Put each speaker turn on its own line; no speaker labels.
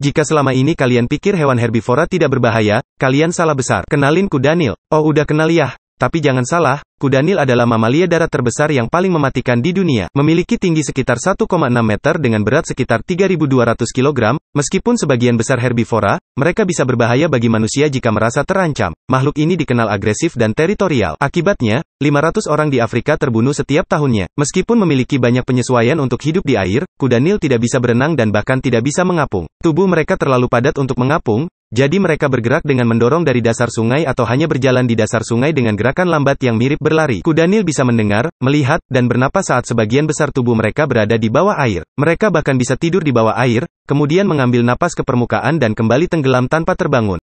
Jika selama ini kalian pikir hewan herbivora tidak berbahaya, kalian salah besar. Kenalin ku Daniel. Oh udah kenal ya, tapi jangan salah, kuda Nil adalah mamalia darat terbesar yang paling mematikan di dunia, memiliki tinggi sekitar 1,6 meter dengan berat sekitar 3.200 kg, meskipun sebagian besar herbivora, mereka bisa berbahaya bagi manusia jika merasa terancam. Makhluk ini dikenal agresif dan teritorial. Akibatnya, 500 orang di Afrika terbunuh setiap tahunnya. Meskipun memiliki banyak penyesuaian untuk hidup di air, kuda Nil tidak bisa berenang dan bahkan tidak bisa mengapung. Tubuh mereka terlalu padat untuk mengapung, jadi mereka bergerak dengan mendorong dari dasar sungai atau hanya berjalan di dasar sungai dengan gerakan lambat yang mirip berlari. Kudanil bisa mendengar, melihat, dan bernapas saat sebagian besar tubuh mereka berada di bawah air. Mereka bahkan bisa tidur di bawah air, kemudian mengambil napas ke permukaan dan kembali tenggelam tanpa terbangun.